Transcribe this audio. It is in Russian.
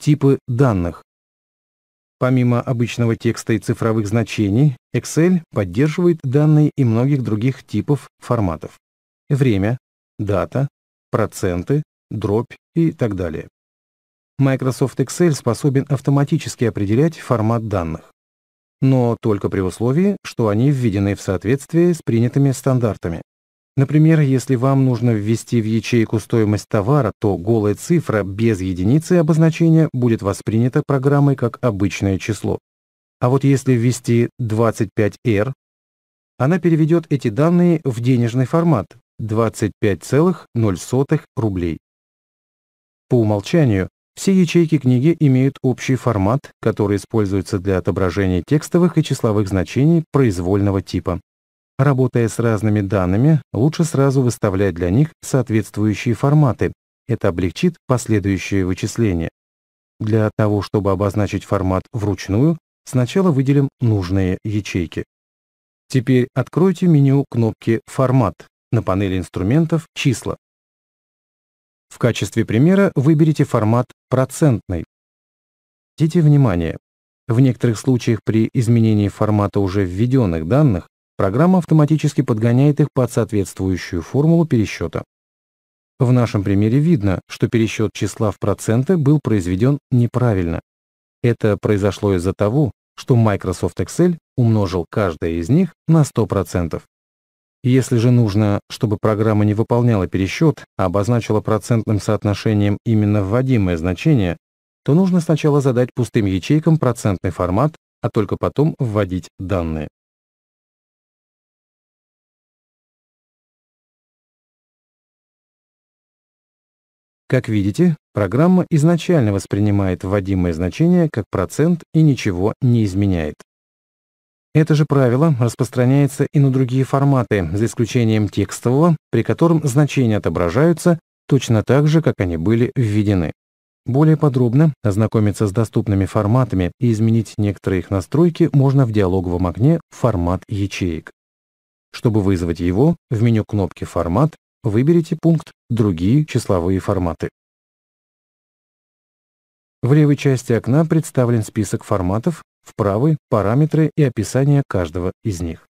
Типы данных. Помимо обычного текста и цифровых значений, Excel поддерживает данные и многих других типов форматов. Время, дата, проценты, дробь и так далее. Microsoft Excel способен автоматически определять формат данных. Но только при условии, что они введены в соответствии с принятыми стандартами. Например, если вам нужно ввести в ячейку стоимость товара, то голая цифра без единицы обозначения будет воспринята программой как обычное число. А вот если ввести 25R, она переведет эти данные в денежный формат 25,0 рублей. По умолчанию все ячейки книги имеют общий формат, который используется для отображения текстовых и числовых значений произвольного типа. Работая с разными данными, лучше сразу выставлять для них соответствующие форматы. Это облегчит последующее вычисление. Для того, чтобы обозначить формат вручную, сначала выделим нужные ячейки. Теперь откройте меню кнопки «Формат» на панели инструментов «Числа». В качестве примера выберите формат «Процентный». Обратите внимание, в некоторых случаях при изменении формата уже введенных данных Программа автоматически подгоняет их под соответствующую формулу пересчета. В нашем примере видно, что пересчет числа в проценты был произведен неправильно. Это произошло из-за того, что Microsoft Excel умножил каждое из них на 100%. Если же нужно, чтобы программа не выполняла пересчет, а обозначила процентным соотношением именно вводимое значение, то нужно сначала задать пустым ячейкам процентный формат, а только потом вводить данные. Как видите, программа изначально воспринимает вводимое значение как процент и ничего не изменяет. Это же правило распространяется и на другие форматы, за исключением текстового, при котором значения отображаются точно так же, как они были введены. Более подробно ознакомиться с доступными форматами и изменить некоторые их настройки можно в диалоговом окне «Формат ячеек». Чтобы вызвать его, в меню кнопки «Формат» Выберите пункт «Другие числовые форматы». В левой части окна представлен список форматов, в правой — параметры и описание каждого из них.